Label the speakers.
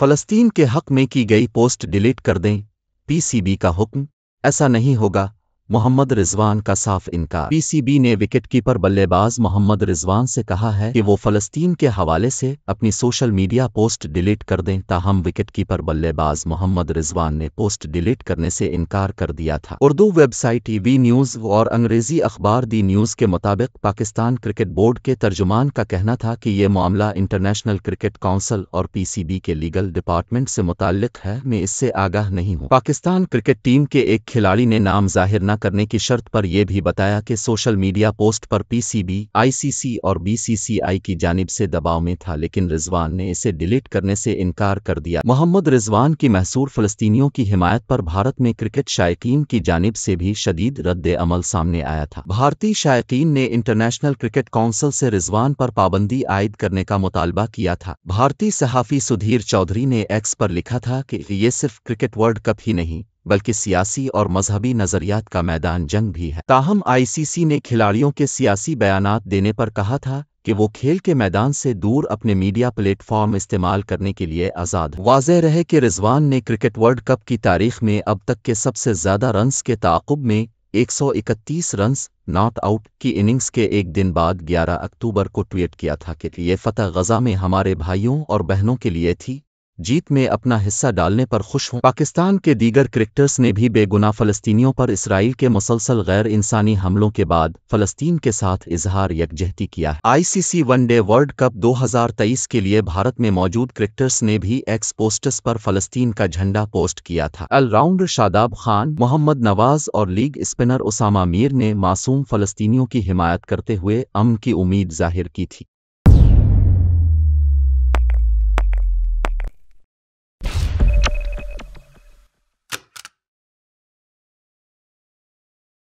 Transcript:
Speaker 1: फलस्तीन के हक में की गई पोस्ट डिलीट कर दें पीसीबी का हुक्म ऐसा नहीं होगा मोहम्मद रिजवान का साफ इनकार पीसीबी ने विकेटकीपर बल्लेबाज मोहम्मद रिजवान से कहा है कि वो फलस्तीन के हवाले से अपनी सोशल मीडिया पोस्ट डिलीट कर दें ताहम विकेटकीपर बल्लेबाज मोहम्मद रिजवान ने पोस्ट डिलीट करने से इनकार कर दिया था उर्दू वेबसाइट वी न्यूज़ और अंग्रेजी अखबार दी न्यूज़ के मुताबिक पाकिस्तान क्रिकेट बोर्ड के तर्जुमान का कहना था कि ये मामला इंटरनेशनल क्रिकेट काउंसिल और पीसीबी के लीगल डिपार्टमेंट से मुतल है मैं इससे आगाह नहीं हूँ पाकिस्तान क्रिकेट टीम के एक खिलाड़ी ने नाम जाहिर न मना करने की शर्त पर यह भी बताया कि सोशल मीडिया पोस्ट पर पीसीबी, आईसीसी और बीसीसीआई की जानिब से दबाव में था लेकिन रिजवान ने इसे डिलीट करने से इनकार कर दिया मोहम्मद रिजवान की महसूर फलस्तीनियों की हिमायत पर भारत में क्रिकेट शायकीन की जानिब से भी शदीद रद्द अमल सामने आया था भारतीय शायकीन ने इंटरनेशनल क्रिकेट काउंसिल से रिजवान पर पाबंदी आयद करने का मुतालबा किया था भारतीय सहाफ़ी सुधीर चौधरी ने एक्स पर लिखा था कि ये सिर्फ क्रिकेट वर्ल्ड कप ही नहीं बल्कि सियासी और मजहबी नज़रियात का मैदान जंग भी है ताहम आईसीसी ने खिलाड़ियों के सियासी बयान देने पर कहा था कि वो खेल के मैदान से दूर अपने मीडिया प्लेटफॉर्म इस्तेमाल करने के लिए आज़ाद वाज रहे कि रिजवान ने क्रिकेट वर्ल्ड कप की तारीख में अब तक के सबसे ज़्यादा रन्स के ताकुब में 131 रन्स नॉट आउट की इनिंग्स के एक दिन बाद 11 अक्टूबर को ट्वीट किया था कि ये फतह गजा में हमारे भाइयों और बहनों के लिए थी जीत में अपना हिस्सा डालने पर खुश हूं पाकिस्तान के दीगर क्रिकेटर्स ने भी बेगुनाह फलस्तीनियों पर इसराइल के मुसलसल गैर इंसानी हमलों के बाद फलस्तीन के साथ इजहार यकजहती किया है आईसीसी वनडे वर्ल्ड कप 2023 के लिए भारत में मौजूद क्रिकेटर्स ने भी एक्स पोस्टस पर फलस्तीन का झंडा पोस्ट किया था ऑलराउंडर शादाब खान मोहम्मद नवाज और लीग स्पिनर उसामा मीर ने मासूम फलस्तीनियों की हिमायत करते हुए अम की उम्मीद जाहिर की थी